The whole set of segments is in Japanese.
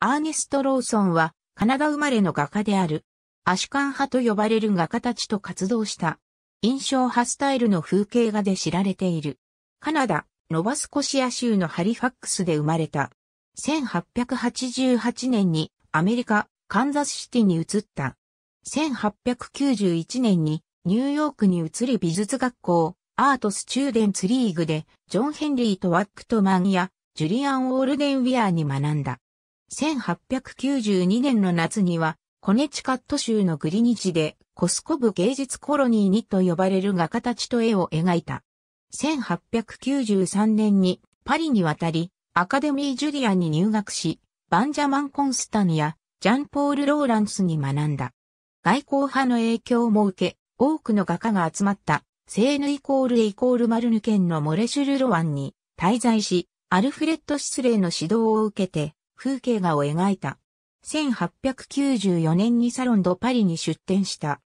アーネスト・ローソンはカナダ生まれの画家である。アシュカン派と呼ばれる画家たちと活動した印象派スタイルの風景画で知られている。カナダ、ノバスコシア州のハリファックスで生まれた。1888年にアメリカ、カンザスシティに移った。1891年にニューヨークに移り美術学校、アートスチューデンツリーグでジョン・ヘンリーとワックトマンやジュリアン・オールデン・ウィアーに学んだ。1892年の夏には、コネチカット州のグリニチで、コスコブ芸術コロニーにと呼ばれる画家たちと絵を描いた。1893年にパリに渡り、アカデミー・ジュリアンに入学し、バンジャマン・コンスタンやジャンポール・ローランスに学んだ。外交派の影響も受け、多くの画家が集まった、セーヌイコールイコールマルヌ県のモレシュル・ロワンに滞在し、アルフレッド・シスレイの指導を受けて、風景画を描いた。1894年にサロンドパリに出展した。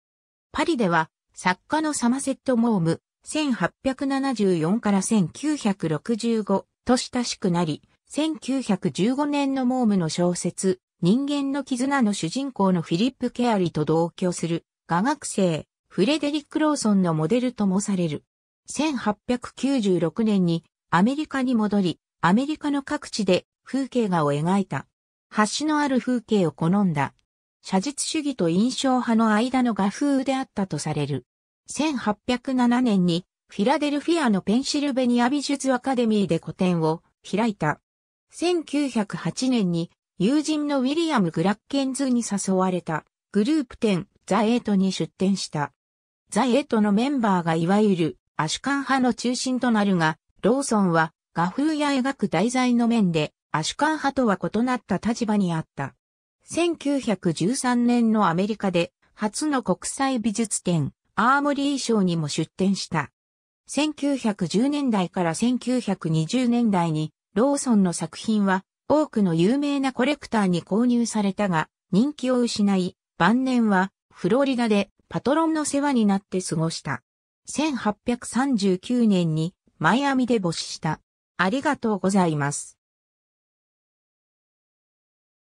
パリでは、作家のサマセット・モーム、1874から1965と親しくなり、1915年のモームの小説、人間の絆の主人公のフィリップ・ケアリと同居する画学生、フレデリック・ローソンのモデルともされる。1896年にアメリカに戻り、アメリカの各地で風景画を描いた。橋のある風景を好んだ。写実主義と印象派の間の画風であったとされる。1807年にフィラデルフィアのペンシルベニア美術アカデミーで個展を開いた。1908年に友人のウィリアム・グラッケンズに誘われたグループ展ザ・エイトに出展した。ザ・エイトのメンバーがいわゆるアシュカン派の中心となるが、ローソンは画風や描く題材の面でアシュカン派とは異なった立場にあった。1913年のアメリカで初の国際美術展、アーモリー賞にも出展した。1910年代から1920年代にローソンの作品は多くの有名なコレクターに購入されたが人気を失い晩年はフロリダでパトロンの世話になって過ごした。1839年にマイアミで没子した。ありがとうございます。